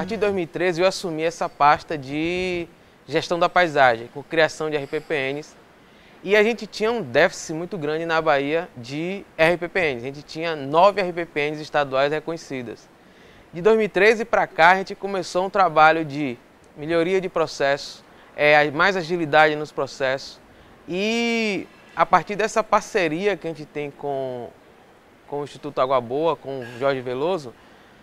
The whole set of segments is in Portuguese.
partir de 2013 eu assumi essa pasta de gestão da paisagem, com criação de RPPNs. E a gente tinha um déficit muito grande na Bahia de RPPNs. A gente tinha nove RPPNs estaduais reconhecidas. De 2013 para cá, a gente começou um trabalho de melhoria de processo, é, mais agilidade nos processos. E a partir dessa parceria que a gente tem com, com o Instituto Água Boa, com o Jorge Veloso,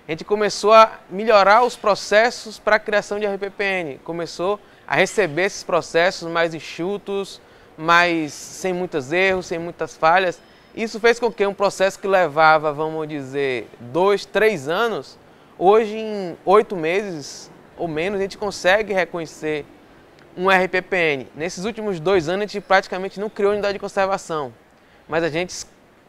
a gente começou a melhorar os processos para a criação de RPPN. Começou a receber esses processos mais enxutos, mais sem muitos erros, sem muitas falhas. Isso fez com que um processo que levava, vamos dizer, dois, três anos, hoje em oito meses ou menos a gente consegue reconhecer um RPPN. Nesses últimos dois anos a gente praticamente não criou unidade de conservação, mas a gente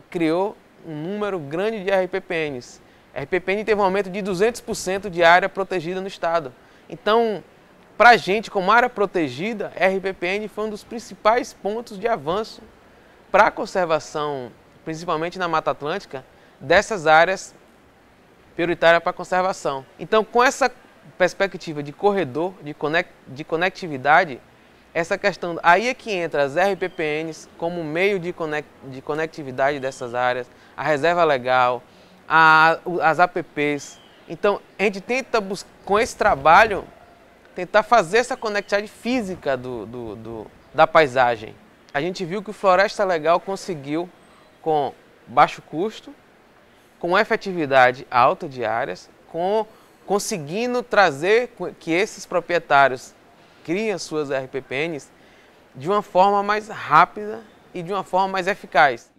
criou um número grande de RPPNs. A RPPN teve um aumento de 200% de área protegida no estado. Então, para a gente, como área protegida, a RPPN foi um dos principais pontos de avanço para a conservação, principalmente na Mata Atlântica, dessas áreas prioritárias para conservação. Então, com essa perspectiva de corredor, de, conect, de conectividade, essa questão, aí é que entra as RPPNs como meio de, conect, de conectividade dessas áreas, a reserva legal, a, as apps. Então, a gente tenta, com esse trabalho, tentar fazer essa conectividade física do, do, do, da paisagem. A gente viu que o Floresta Legal conseguiu, com baixo custo, com efetividade alta de áreas, com, conseguindo trazer que esses proprietários criem as suas RPPNs de uma forma mais rápida e de uma forma mais eficaz.